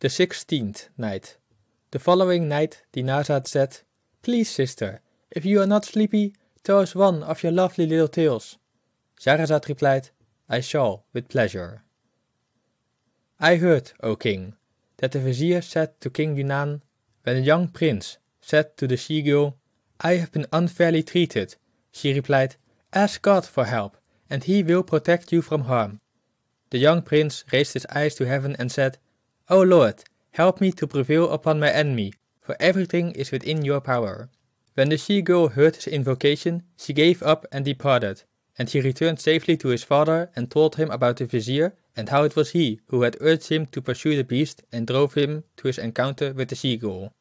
the 16th night. The following night, Dinarzad said, Please, sister, if you are not sleepy, tell us one of your lovely little tales. Shahrazad replied, I shall, with pleasure. I heard, O king, that the vizier said to King Yunan, when a young prince said to the she-girl, I have been unfairly treated, she replied, Ask God for help, and he will protect you from harm. The young prince raised his eyes to heaven and said, O Lord, help me to prevail upon my enemy, for everything is within your power. When the she girl heard his invocation, she gave up and departed, and he returned safely to his father and told him about the vizier and how it was he who had urged him to pursue the beast and drove him to his encounter with the she girl.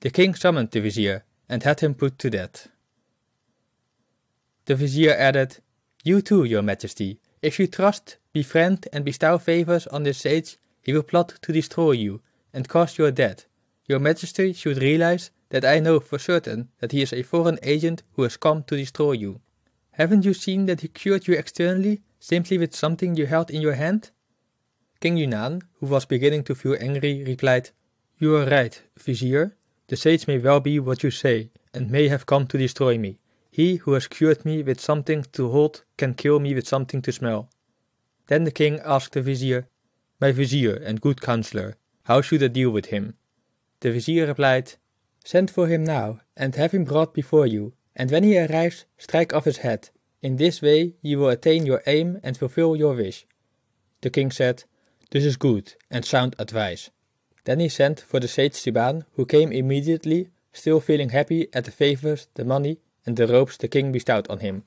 The king summoned the vizier and had him put to death. The vizier added, You too, your majesty, if you trust, befriend, and bestow favors on this sage, he will plot to destroy you and cause your death. Your Majesty should realize that I know for certain that he is a foreign agent who has come to destroy you. Haven't you seen that he cured you externally simply with something you held in your hand? King Yunan, who was beginning to feel angry, replied, You are right, Vizier. The sage may well be what you say, and may have come to destroy me. He who has cured me with something to hold can kill me with something to smell. Then the king asked the vizier, my vizier and good counselor, how should I deal with him? The vizier replied, Send for him now, and have him brought before you, and when he arrives, strike off his head. In this way you will attain your aim and fulfill your wish. The king said, This is good and sound advice. Then he sent for the sage Siban, who came immediately, still feeling happy at the favors, the money, and the robes the king bestowed on him.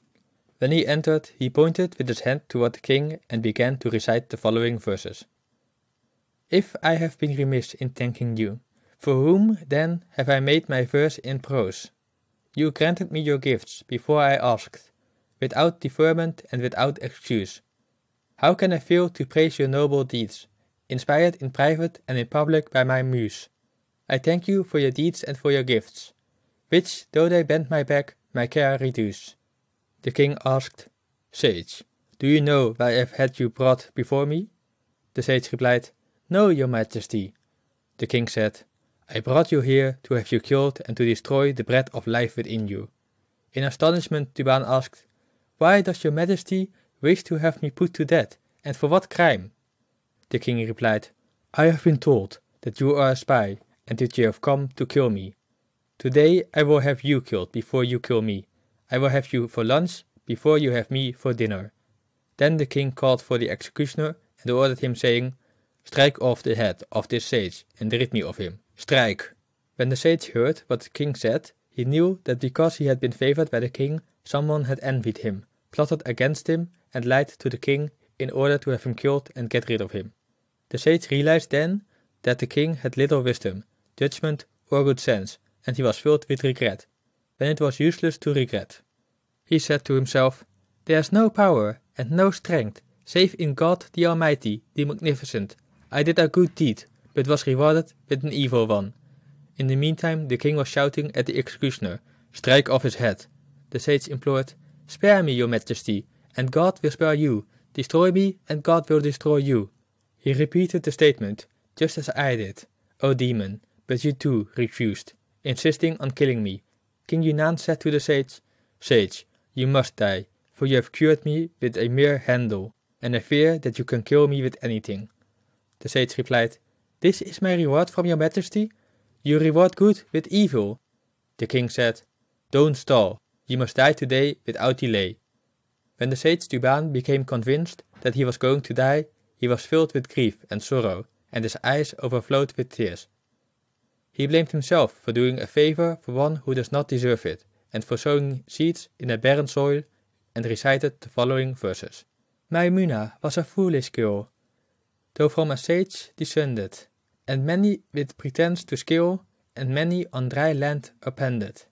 When he entered, he pointed with his hand toward the king and began to recite the following verses. If I have been remiss in thanking you, for whom, then, have I made my verse in prose? You granted me your gifts before I asked, without deferment and without excuse. How can I fail to praise your noble deeds, inspired in private and in public by my muse? I thank you for your deeds and for your gifts, which, though they bend my back, my care reduce. The king asked, Sage, do you know why I have had you brought before me? The sage replied, no, your majesty, the king said. I brought you here to have you killed and to destroy the breath of life within you. In astonishment, Tuban asked, Why does your majesty wish to have me put to death, and for what crime? The king replied, I have been told that you are a spy, and that you have come to kill me. Today I will have you killed before you kill me. I will have you for lunch before you have me for dinner. Then the king called for the executioner and ordered him, saying, Strike off the head of this sage and rid me of him. Strike! When the sage heard what the king said, he knew that because he had been favored by the king, someone had envied him, plotted against him, and lied to the king in order to have him killed and get rid of him. The sage realized then that the king had little wisdom, judgment, or good sense, and he was filled with regret, when it was useless to regret. He said to himself, There is no power and no strength save in God the Almighty, the Magnificent, I did a good deed, but was rewarded with an evil one. In the meantime, the king was shouting at the executioner, Strike off his head. The sage implored, Spare me, your majesty, and God will spare you. Destroy me, and God will destroy you. He repeated the statement, just as I did. O demon, but you too refused, insisting on killing me. King Yunnan said to the sage, Sage, you must die, for you have cured me with a mere handle, and I fear that you can kill me with anything. The sage replied, This is my reward from your majesty. You reward good with evil. The king said, Don't stall. You must die today without delay. When the sage Tuban became convinced that he was going to die, he was filled with grief and sorrow, and his eyes overflowed with tears. He blamed himself for doing a favor for one who does not deserve it, and for sowing seeds in a barren soil, and recited the following verses. Maimuna was a foolish girl though from a sage descended, and many with pretence to skill, and many on dry land appended.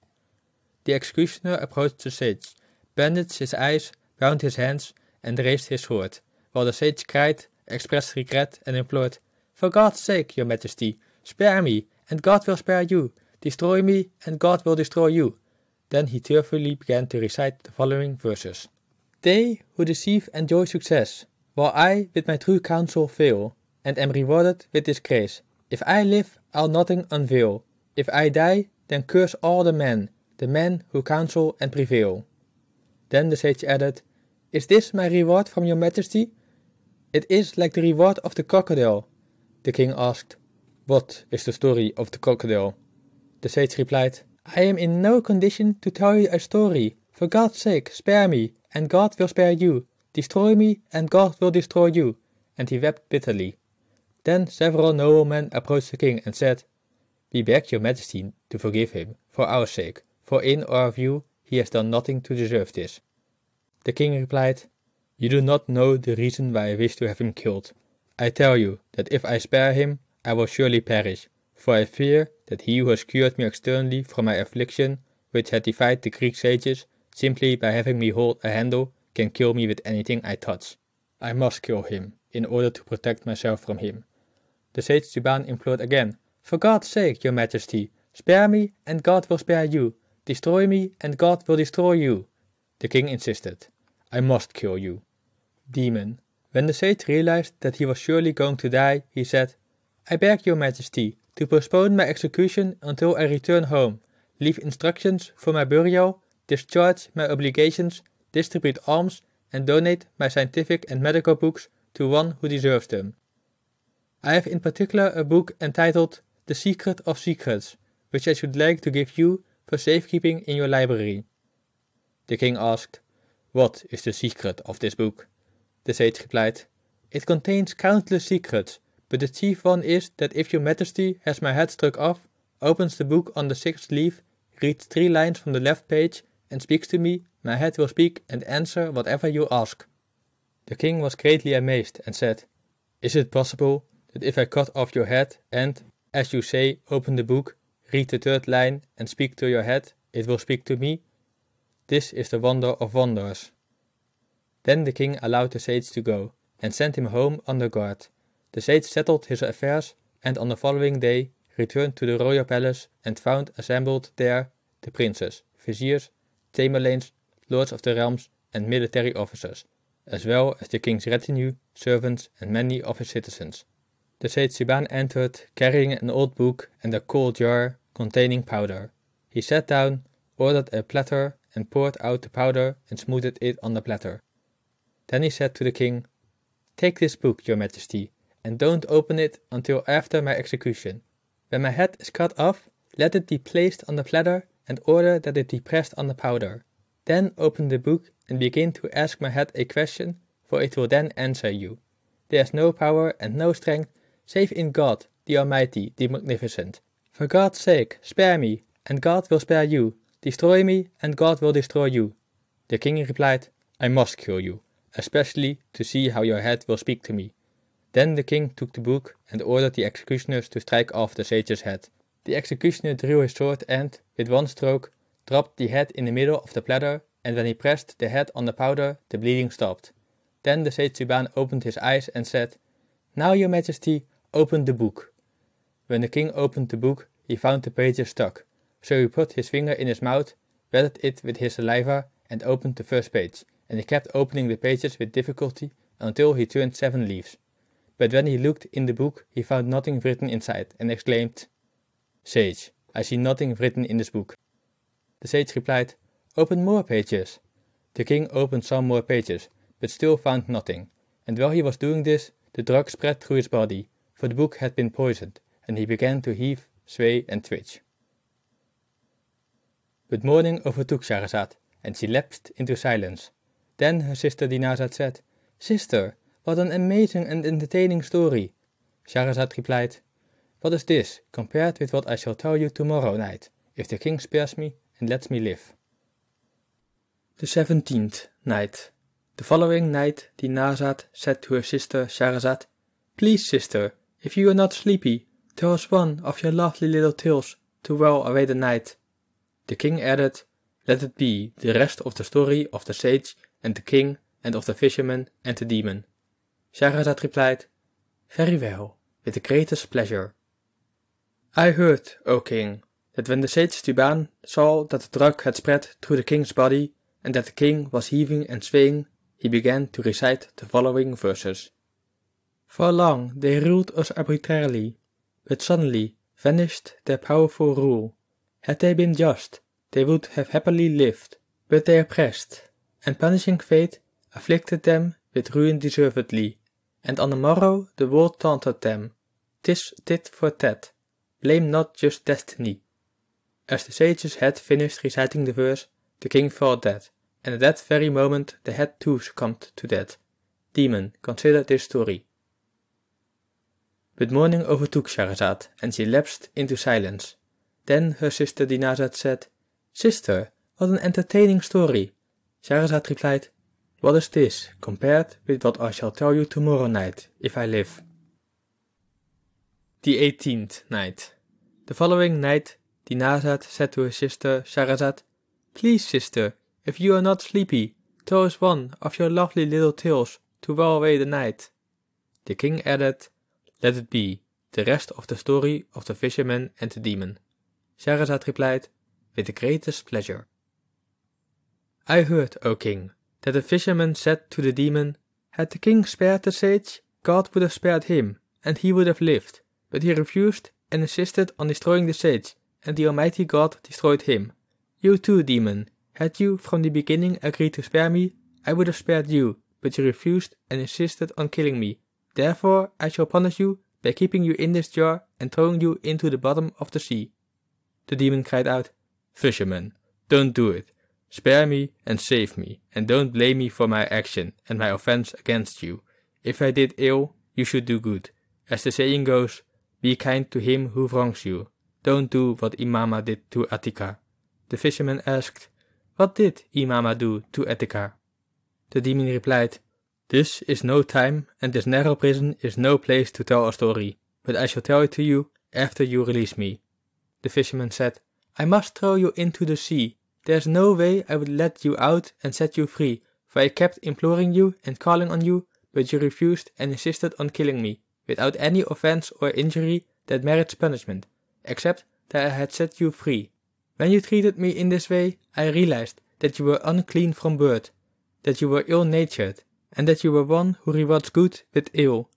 The executioner approached the sage, bandaged his eyes, bound his hands, and raised his sword, while the sage cried, expressed regret, and implored, For God's sake, your majesty, spare me, and God will spare you. Destroy me, and God will destroy you. Then he tearfully began to recite the following verses. They who deceive enjoy success, while I with my true counsel fail, and am rewarded with disgrace. If I live, I'll nothing unveil. If I die, then curse all the men, the men who counsel and prevail. Then the sage added, Is this my reward from your majesty? It is like the reward of the crocodile. The king asked, What is the story of the crocodile? The sage replied, I am in no condition to tell you a story. For God's sake, spare me, and God will spare you. Destroy me, and God will destroy you. And he wept bitterly. Then several noblemen approached the king and said, We beg your majesty to forgive him, for our sake, for in our view he has done nothing to deserve this. The king replied, You do not know the reason why I wish to have him killed. I tell you that if I spare him, I will surely perish, for I fear that he who has cured me externally from my affliction, which had defied the Greek sages simply by having me hold a handle, can kill me with anything I touch. I must kill him, in order to protect myself from him. The sage Zuban implored again, For God's sake, your majesty, spare me and God will spare you. Destroy me and God will destroy you. The king insisted, I must kill you. Demon. When the sage realized that he was surely going to die, he said, I beg your majesty to postpone my execution until I return home, leave instructions for my burial, discharge my obligations, distribute alms, and donate my scientific and medical books to one who deserves them. I have in particular a book entitled The Secret of Secrets, which I should like to give you for safekeeping in your library. The king asked, What is the secret of this book? The sage replied, It contains countless secrets, but the chief one is that if your majesty has my head struck off, opens the book on the sixth leaf, reads three lines from the left page, and speaks to me, my head will speak and answer whatever you ask. The king was greatly amazed and said, Is it possible that if I cut off your head and, as you say, open the book, read the third line, and speak to your head, it will speak to me? This is the wonder of wonders. Then the king allowed the sage to go, and sent him home under guard. The sage settled his affairs, and on the following day returned to the royal palace and found assembled there the princes, viziers, chamberlains, Lords of the Realms, and military officers, as well as the king's retinue, servants, and many of his citizens. The sage Siban entered, carrying an old book and a cold jar containing powder. He sat down, ordered a platter, and poured out the powder and smoothed it on the platter. Then he said to the king, Take this book, your majesty, and don't open it until after my execution. When my head is cut off, let it be placed on the platter and order that it be pressed on the powder. Then open the book and begin to ask my head a question, for it will then answer you. There is no power and no strength save in God, the Almighty, the Magnificent. For God's sake, spare me, and God will spare you. Destroy me, and God will destroy you. The king replied, I must kill you, especially to see how your head will speak to me. Then the king took the book and ordered the executioners to strike off the sage's head. The executioner drew his sword and, with one stroke, dropped the head in the middle of the platter, and when he pressed the head on the powder, the bleeding stopped. Then the Setsuban opened his eyes and said, Now, your majesty, open the book. When the king opened the book, he found the pages stuck, so he put his finger in his mouth, wetted it with his saliva, and opened the first page, and he kept opening the pages with difficulty until he turned seven leaves. But when he looked in the book, he found nothing written inside, and exclaimed, Sage, I see nothing written in this book. The sage replied, Open more pages. The king opened some more pages, but still found nothing, and while he was doing this, the drug spread through his body, for the book had been poisoned, and he began to heave, sway, and twitch. But morning overtook Shahrazad, and she lapsed into silence. Then her sister Dinazad said, Sister, what an amazing and entertaining story. Shahrazad replied, What is this compared with what I shall tell you tomorrow night, if the king spares me and let me live. The seventeenth night. The following night Dinazad said to her sister Shahrazad, Please, sister, if you are not sleepy, tell us one of your lovely little tales to well away the night. The king added, Let it be the rest of the story of the sage and the king and of the fisherman and the demon. Shahrazad replied, Very well, with the greatest pleasure. I heard, O king, that when the sage Tuban saw that the drug had spread through the king's body and that the king was heaving and swaying, he began to recite the following verses. For long they ruled us arbitrarily, but suddenly vanished their powerful rule. Had they been just, they would have happily lived, but they oppressed, and punishing fate afflicted them with ruin deservedly, and on the morrow the world taunted them, tis tit for tat, blame not just destiny. As the sage's head finished reciting the verse, the king fell dead, and at that very moment the head too succumbed to death. Demon, consider this story. But morning overtook Shahrazad, and she lapsed into silence. Then her sister Dinazad said, Sister, what an entertaining story! Shahrazad replied, What is this, compared with what I shall tell you tomorrow night, if I live? The eighteenth night. The following night Dinazad said to his sister Shahrazad, Please, sister, if you are not sleepy, tell us one of your lovely little tales to while away the night. The king added, Let it be, the rest of the story of the fisherman and the demon. Shahrazad replied, With the greatest pleasure. I heard, O king, that the fisherman said to the demon, Had the king spared the sage, God would have spared him, and he would have lived. But he refused and insisted on destroying the sage, and the Almighty God destroyed him. You too, demon. Had you from the beginning agreed to spare me, I would have spared you, but you refused and insisted on killing me. Therefore, I shall punish you by keeping you in this jar and throwing you into the bottom of the sea. The demon cried out, Fisherman, don't do it. Spare me and save me, and don't blame me for my action and my offense against you. If I did ill, you should do good. As the saying goes, be kind to him who wrongs you, don't do what Imama did to Atika. The fisherman asked, What did Imama do to Atika? The demon replied, This is no time, and this narrow prison is no place to tell a story, but I shall tell it to you after you release me. The fisherman said, I must throw you into the sea. There's no way I would let you out and set you free, for I kept imploring you and calling on you, but you refused and insisted on killing me, without any offense or injury that merits punishment, except that I had set you free. When you treated me in this way, I realized that you were unclean from birth, that you were ill-natured, and that you were one who rewards good with ill.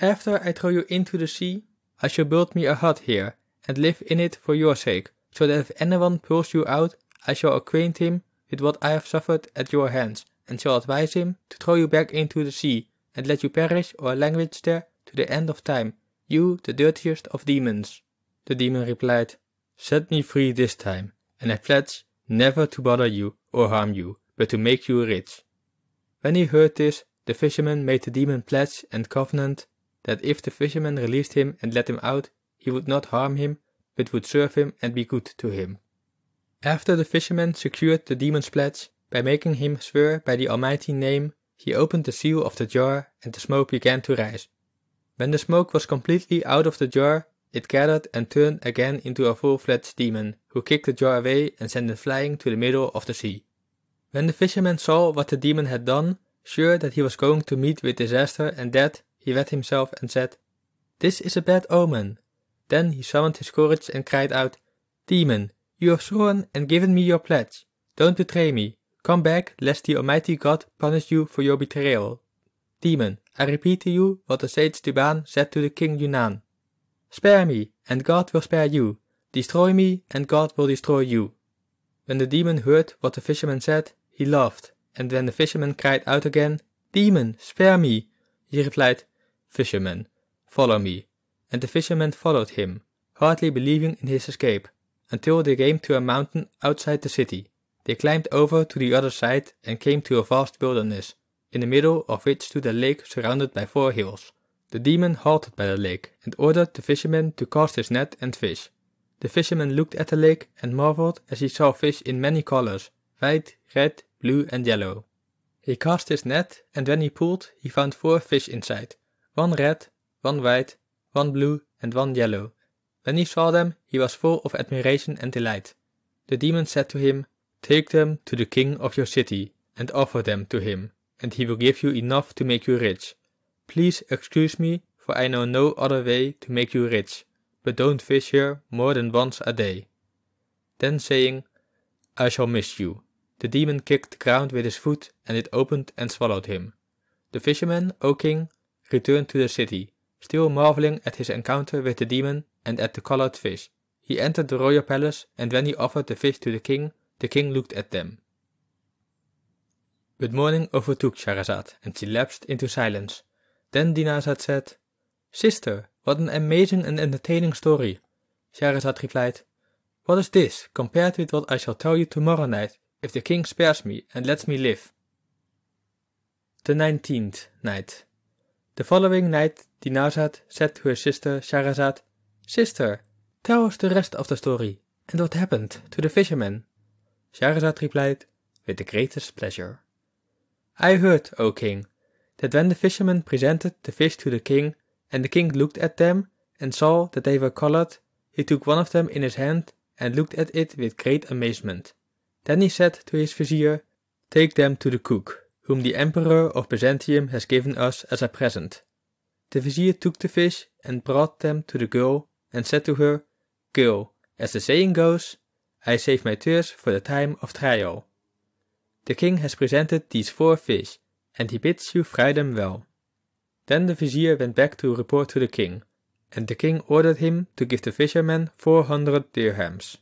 After I throw you into the sea, I shall build me a hut here, and live in it for your sake, so that if anyone pulls you out, I shall acquaint him with what I have suffered at your hands, and shall advise him to throw you back into the sea, and let you perish or languish there to the end of time, you the dirtiest of demons. The demon replied, Set me free this time, and I pledge never to bother you or harm you, but to make you rich. When he heard this, the fisherman made the demon pledge and covenant that if the fisherman released him and let him out, he would not harm him, but would serve him and be good to him. After the fisherman secured the demon's pledge by making him swear by the Almighty name, he opened the seal of the jar and the smoke began to rise. When the smoke was completely out of the jar, it gathered and turned again into a full-fledged demon, who kicked the jar away and sent it flying to the middle of the sea. When the fisherman saw what the demon had done, sure that he was going to meet with disaster and death, he wet himself and said, This is a bad omen. Then he summoned his courage and cried out, Demon, you have sworn and given me your pledge. Don't betray me. Come back, lest the Almighty God punish you for your betrayal. Demon, I repeat to you what the sage Tuban said to the king Yunan. Spare me, and God will spare you. Destroy me, and God will destroy you. When the demon heard what the fisherman said, he laughed, and when the fisherman cried out again, Demon, spare me, he replied, Fisherman, follow me. And the fisherman followed him, hardly believing in his escape, until they came to a mountain outside the city. They climbed over to the other side and came to a vast wilderness, in the middle of which stood a lake surrounded by four hills. The demon halted by the lake and ordered the fisherman to cast his net and fish. The fisherman looked at the lake and marveled as he saw fish in many colors white, red, blue, and yellow. He cast his net, and when he pulled, he found four fish inside one red, one white, one blue, and one yellow. When he saw them, he was full of admiration and delight. The demon said to him, Take them to the king of your city, and offer them to him, and he will give you enough to make you rich. Please excuse me, for I know no other way to make you rich, but don't fish here more than once a day. Then saying, I shall miss you. The demon kicked the ground with his foot, and it opened and swallowed him. The fisherman, O king, returned to the city, still marveling at his encounter with the demon and at the colored fish. He entered the royal palace, and when he offered the fish to the king, the king looked at them. But morning overtook Shahrazad, and she lapsed into silence, then Dinazad said, Sister, what an amazing and entertaining story. Shahrazad replied, What is this compared with what I shall tell you tomorrow night, if the king spares me and lets me live? The nineteenth night. The following night Dinazad said to her sister Shahrazad, Sister, tell us the rest of the story, and what happened to the fisherman. Shahrazad replied, With the greatest pleasure. I heard, O king, that when the fishermen presented the fish to the king, and the king looked at them, and saw that they were colored, he took one of them in his hand, and looked at it with great amazement. Then he said to his vizier, Take them to the cook, whom the emperor of Byzantium has given us as a present. The vizier took the fish and brought them to the girl, and said to her, Girl, as the saying goes, I save my tears for the time of trial. The king has presented these four fish, and he bids you fry them well. Then the vizier went back to report to the king, and the king ordered him to give the fisherman four hundred dirhams.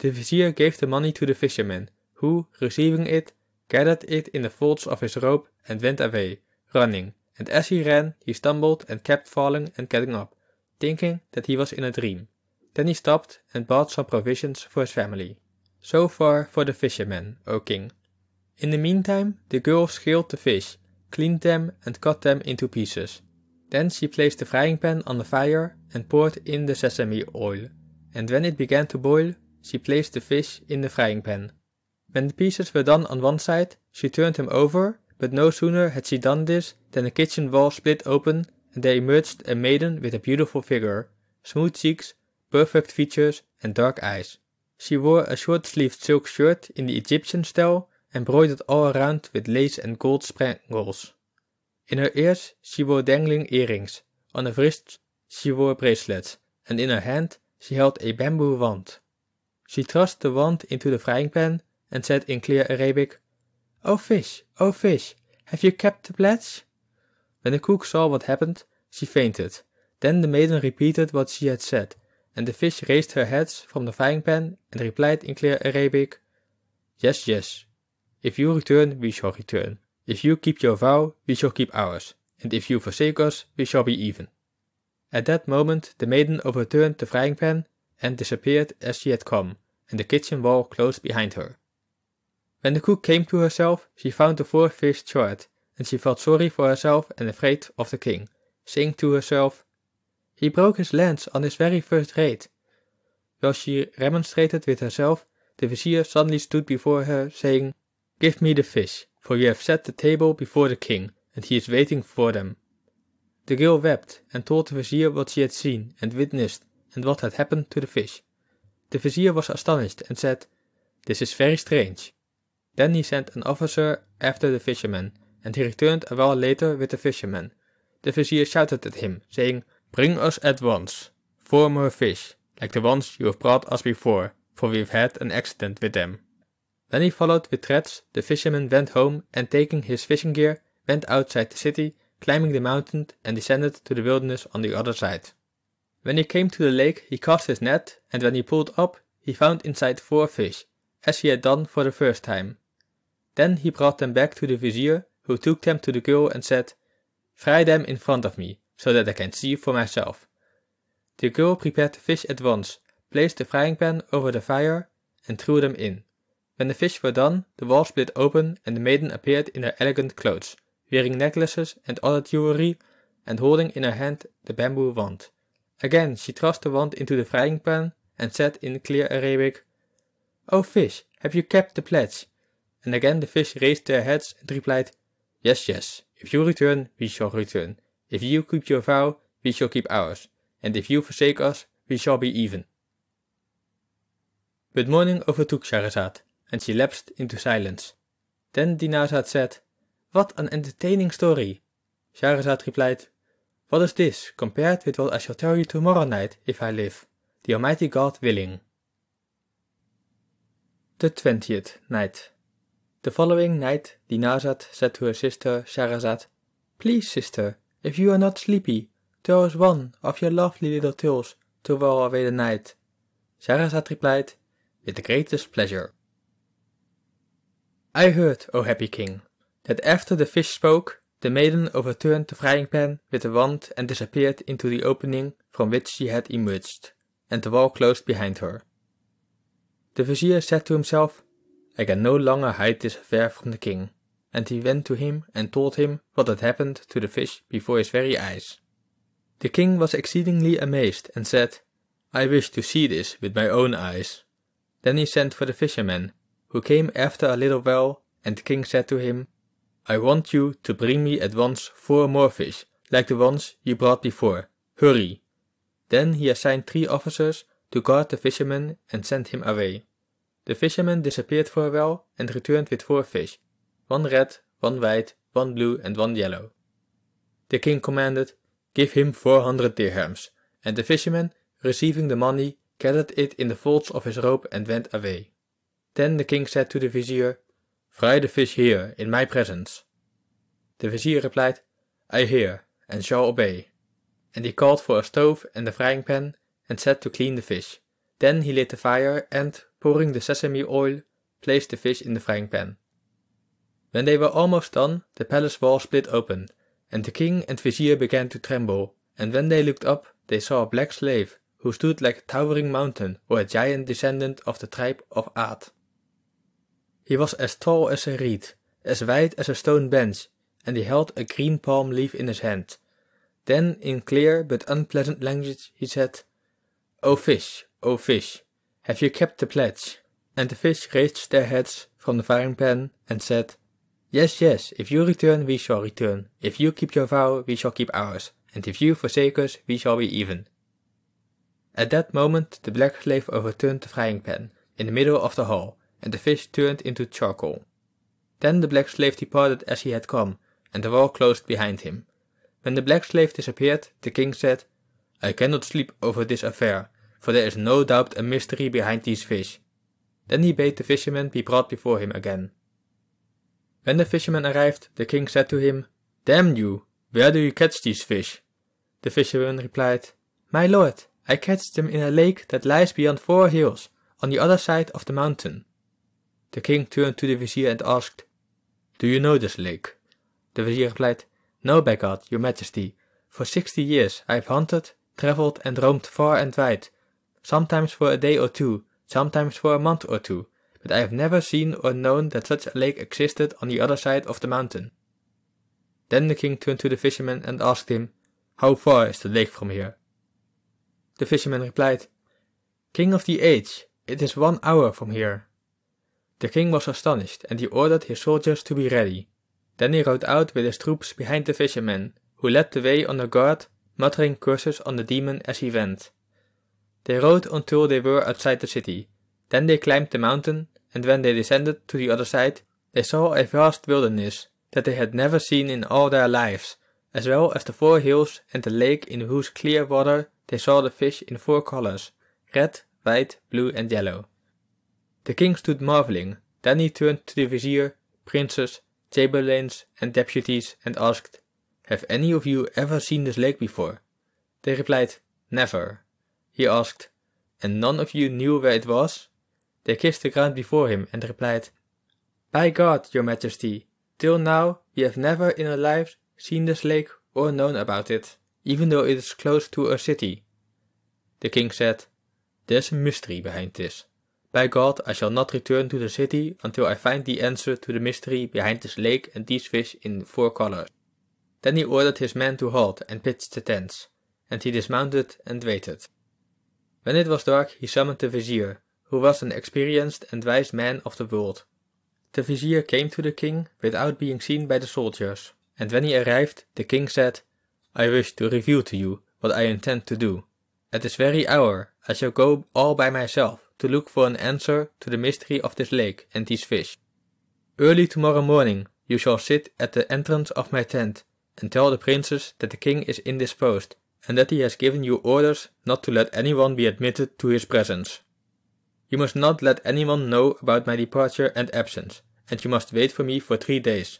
The vizier gave the money to the fisherman, who, receiving it, gathered it in the folds of his robe and went away, running, and as he ran, he stumbled and kept falling and getting up, thinking that he was in a dream. Then he stopped and bought some provisions for his family. So far for the fisherman, O king, in the meantime, the girl scaled the fish, cleaned them, and cut them into pieces. Then she placed the frying pan on the fire and poured in the sesame oil. And when it began to boil, she placed the fish in the frying pan. When the pieces were done on one side, she turned them over, but no sooner had she done this than the kitchen wall split open and there emerged a maiden with a beautiful figure, smooth cheeks, perfect features, and dark eyes. She wore a short sleeved silk shirt in the Egyptian style Embroidered all around with lace and gold sprangles. In her ears she wore dangling earrings, on her wrist, she wore bracelets, and in her hand she held a bamboo wand. She thrust the wand into the frying pan and said in clear Arabic, "O oh fish, O oh fish, have you kept the pledge? When the cook saw what happened, she fainted. Then the maiden repeated what she had said, and the fish raised her head from the frying pan and replied in clear Arabic, Yes, yes, If you return, we shall return. If you keep your vow, we shall keep ours. And if you forsake us, we shall be even. At that moment, the maiden overturned the frying pan and disappeared as she had come, and the kitchen wall closed behind her. When the cook came to herself, she found the four fish charred, and she felt sorry for herself and afraid of the king, saying to herself, He broke his lance on his very first raid. While she remonstrated with herself, the vizier suddenly stood before her, saying, Give me the fish, for you have set the table before the king, and he is waiting for them. The girl wept and told the vizier what she had seen and witnessed and what had happened to the fish. The vizier was astonished and said, This is very strange. Then he sent an officer after the fisherman, and he returned a while later with the fisherman. The vizier shouted at him, saying, Bring us at once four more fish, like the ones you have brought us before, for we have had an accident with them. When he followed with threats, the fisherman went home and taking his fishing gear, went outside the city, climbing the mountain and descended to the wilderness on the other side. When he came to the lake, he cast his net, and when he pulled up, he found inside four fish, as he had done for the first time. Then he brought them back to the vizier, who took them to the girl and said, Fry them in front of me, so that I can see for myself. The girl prepared the fish at once, placed the frying pan over the fire, and threw them in. When the fish were done, the wall split open and the maiden appeared in her elegant clothes, wearing necklaces and other jewelry and holding in her hand the bamboo wand. Again she thrust the wand into the frying pan and said in clear Arabic, O oh fish, have you kept the pledge? And again the fish raised their heads and replied, Yes, yes, if you return, we shall return. If you keep your vow, we shall keep ours. And if you forsake us, we shall be even. But morning overtook Shahrazad, and she lapsed into silence. Then Dinazad said, What an entertaining story! Shahrazad replied, What is this compared with what I shall tell you tomorrow night if I live, the Almighty God willing? The twentieth night. The following night, Dinazad said to her sister Shahrazad, Please, sister, if you are not sleepy, tell us one of your lovely little tales to while away the night. Shahrazad replied, With the greatest pleasure. I heard, O happy king, that after the fish spoke, the maiden overturned the frying pan with a wand and disappeared into the opening from which she had emerged, and the wall closed behind her. The vizier said to himself, I can no longer hide this affair from the king, and he went to him and told him what had happened to the fish before his very eyes. The king was exceedingly amazed and said, I wish to see this with my own eyes. Then he sent for the fisherman who came after a little while, and the king said to him, I want you to bring me at once four more fish, like the ones you brought before. Hurry! Then he assigned three officers to guard the fisherman and sent him away. The fisherman disappeared for a while and returned with four fish, one red, one white, one blue, and one yellow. The king commanded, Give him four hundred dirhams, and the fisherman, receiving the money, gathered it in the folds of his robe and went away. Then the king said to the vizier, Fry the fish here, in my presence. The vizier replied, I hear, and shall obey. And he called for a stove and a frying pan, and set to clean the fish. Then he lit the fire, and, pouring the sesame oil, placed the fish in the frying pan. When they were almost done, the palace wall split open, and the king and vizier began to tremble, and when they looked up, they saw a black slave, who stood like a towering mountain, or a giant descendant of the tribe of Aad. He was as tall as a reed, as wide as a stone bench, and he held a green palm leaf in his hand. Then, in clear but unpleasant language, he said, O fish, O fish, have you kept the pledge? And the fish raised their heads from the frying pan and said, Yes, yes, if you return, we shall return. If you keep your vow, we shall keep ours. And if you forsake us, we shall be even. At that moment, the black slave overturned the frying pan in the middle of the hall and the fish turned into charcoal. Then the black slave departed as he had come, and the wall closed behind him. When the black slave disappeared, the king said, I cannot sleep over this affair, for there is no doubt a mystery behind these fish. Then he bade the fisherman be brought before him again. When the fisherman arrived, the king said to him, Damn you, where do you catch these fish? The fisherman replied, My lord, I catch them in a lake that lies beyond four hills, on the other side of the mountain. The king turned to the vizier and asked, Do you know this lake? The vizier replied, No, by God, your majesty. For sixty years I have hunted, travelled and roamed far and wide, sometimes for a day or two, sometimes for a month or two, but I have never seen or known that such a lake existed on the other side of the mountain. Then the king turned to the fisherman and asked him, How far is the lake from here? The fisherman replied, King of the age, it is one hour from here. The king was astonished, and he ordered his soldiers to be ready. Then he rode out with his troops behind the fishermen, who led the way on the guard, muttering curses on the demon as he went. They rode until they were outside the city. Then they climbed the mountain, and when they descended to the other side, they saw a vast wilderness that they had never seen in all their lives, as well as the four hills and the lake in whose clear water they saw the fish in four colors red, white, blue, and yellow. The king stood marveling, then he turned to the vizier, princes, chamberlains, and deputies and asked, Have any of you ever seen this lake before? They replied, Never. He asked, And none of you knew where it was? They kissed the ground before him and replied, By God, your majesty, till now we have never in our lives seen this lake or known about it, even though it is close to our city. The king said, There's a mystery behind this. By God, I shall not return to the city until I find the answer to the mystery behind this lake and these fish in four colors. Then he ordered his men to halt and pitch the tents, and he dismounted and waited. When it was dark, he summoned the vizier, who was an experienced and wise man of the world. The vizier came to the king without being seen by the soldiers, and when he arrived, the king said, I wish to reveal to you what I intend to do. At this very hour, I shall go all by myself to look for an answer to the mystery of this lake and these fish. Early tomorrow morning you shall sit at the entrance of my tent and tell the princess that the king is indisposed and that he has given you orders not to let anyone be admitted to his presence. You must not let anyone know about my departure and absence, and you must wait for me for three days.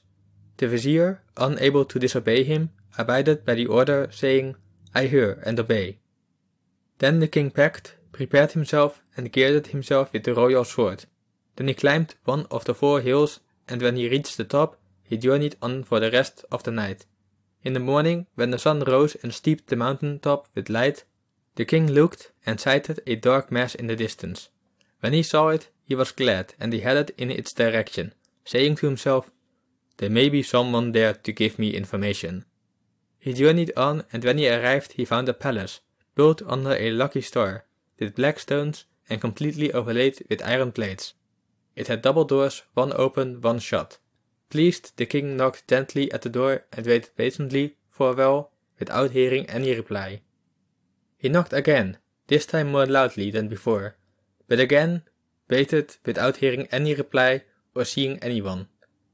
The vizier, unable to disobey him, abided by the order, saying, I hear and obey. Then the king packed, prepared himself, and girded himself with the royal sword. Then he climbed one of the four hills, and when he reached the top, he journeyed on for the rest of the night. In the morning, when the sun rose and steeped the mountain top with light, the king looked and sighted a dark mass in the distance. When he saw it, he was glad, and he headed in its direction, saying to himself, There may be someone there to give me information. He journeyed on, and when he arrived, he found a palace, built under a lucky star, with black stones and completely overlaid with iron plates. It had double doors, one open, one shut. Pleased, the king knocked gently at the door and waited patiently for a while without hearing any reply. He knocked again, this time more loudly than before, but again waited without hearing any reply or seeing anyone.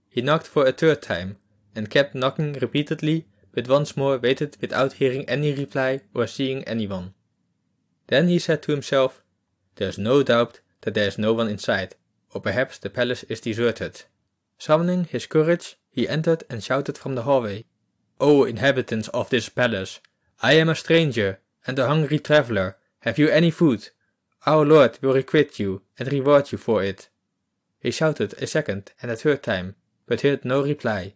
He knocked for a third time and kept knocking repeatedly, but once more waited without hearing any reply or seeing anyone. Then he said to himself, There's no doubt that there is no one inside, or perhaps the palace is deserted. Summoning his courage, he entered and shouted from the hallway, O inhabitants of this palace, I am a stranger and a hungry traveler. Have you any food? Our Lord will requite you and reward you for it. He shouted a second and a third time, but heard no reply.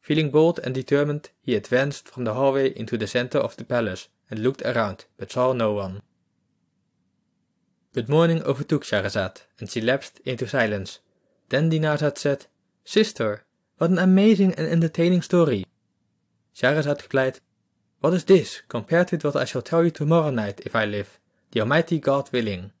Feeling bold and determined, he advanced from the hallway into the center of the palace and looked around, but saw no one. But morning overtook Shahrazad, and she lapsed into silence. Then Dinazad said, Sister, what an amazing and entertaining story. Shahrazad replied, What is this compared with what I shall tell you tomorrow night if I live, the Almighty God willing?